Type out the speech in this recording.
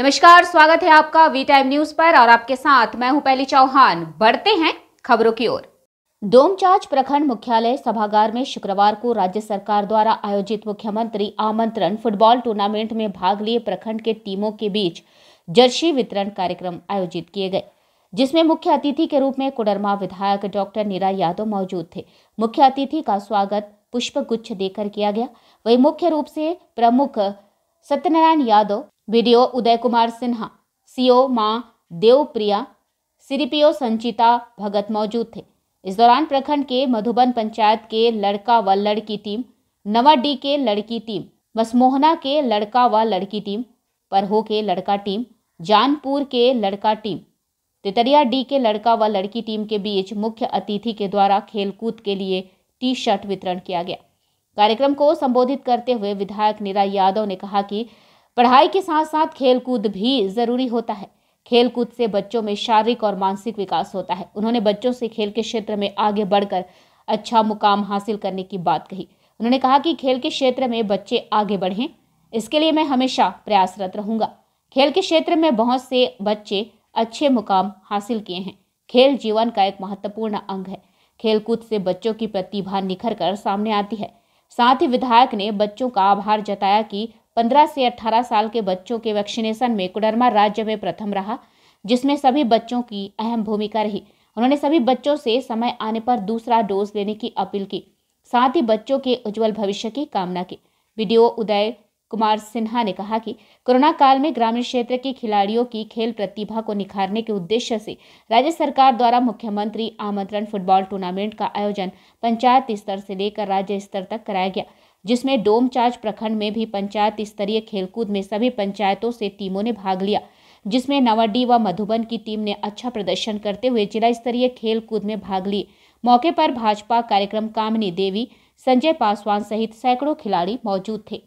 नमस्कार स्वागत है आपका वी टाइम न्यूज पर और आपके साथ मैं हूं पहली चौहान बढ़ते हैं खबरों की ओर डोमचाच प्रखंड मुख्यालय सभागार में शुक्रवार को राज्य सरकार द्वारा आयोजित मुख्यमंत्री आमंत्रण फुटबॉल टूर्नामेंट में भाग लिए प्रखंड के टीमों के बीच जर्सी वितरण कार्यक्रम आयोजित किए गए जिसमें मुख्य अतिथि के रूप में कोडरमा विधायक डॉक्टर नीरा यादव मौजूद थे मुख्य अतिथि का स्वागत पुष्प गुच्छ देकर किया गया वही मुख्य रूप से प्रमुख सत्यनारायण यादव वीडियो उदय कुमार सिन्हा सीओ मां देवप्रिया सीडीपीओ संचिता भगत मौजूद थे इस दौरान प्रखंड के मधुबन पंचायत के लड़का व लड़की टीम नवा डी के लड़की टीम मसमोहना के लड़का व लड़की टीम परहो के लड़का टीम जानपुर के लड़का टीम तितरिया डी के लड़का व लड़की टीम के बीच मुख्य अतिथि के द्वारा खेलकूद के लिए टी शर्ट वितरण किया गया कार्यक्रम को संबोधित करते हुए विधायक नीरा यादव ने कहा कि पढ़ाई के साथ साथ खेलकूद भी ज़रूरी होता है खेलकूद से बच्चों में शारीरिक और मानसिक विकास होता है उन्होंने बच्चों से खेल के क्षेत्र में आगे बढ़कर अच्छा मुकाम हासिल करने की बात कही उन्होंने कहा कि खेल के क्षेत्र में बच्चे आगे बढ़ें इसके लिए मैं हमेशा प्रयासरत रहूंगा खेल के क्षेत्र में बहुत से बच्चे अच्छे मुकाम हासिल किए हैं खेल जीवन का एक महत्वपूर्ण अंग है खेलकूद से बच्चों की प्रतिभा निखर कर सामने आती है साथ ही विधायक ने बच्चों का आभार जताया कि 15 से 18 साल के बच्चों के वैक्सीनेशन में कोडरमा राज्य में प्रथम रहा जिसमें सभी बच्चों की अहम भूमिका रही उन्होंने सभी बच्चों से समय आने पर दूसरा डोज लेने की अपील की साथ ही बच्चों के उज्जवल भविष्य की कामना की वीडियो उदय कुमार सिन्हा ने कहा कि कोरोना काल में ग्रामीण क्षेत्र के खिलाड़ियों की खेल प्रतिभा को निखारने के उद्देश्य से राज्य सरकार द्वारा मुख्यमंत्री आमंत्रण फुटबॉल टूर्नामेंट का आयोजन पंचायत स्तर से लेकर राज्य स्तर तक कराया गया जिसमें डोमचार्ज प्रखंड में भी पंचायत स्तरीय खेलकूद में सभी पंचायतों से टीमों ने भाग लिया जिसमें नवाडी व मधुबन की टीम ने अच्छा प्रदर्शन करते हुए जिला स्तरीय खेल कूद में भाग लिए मौके पर भाजपा कार्यक्रम कामिनी देवी संजय पासवान सहित सैकड़ों खिलाड़ी मौजूद थे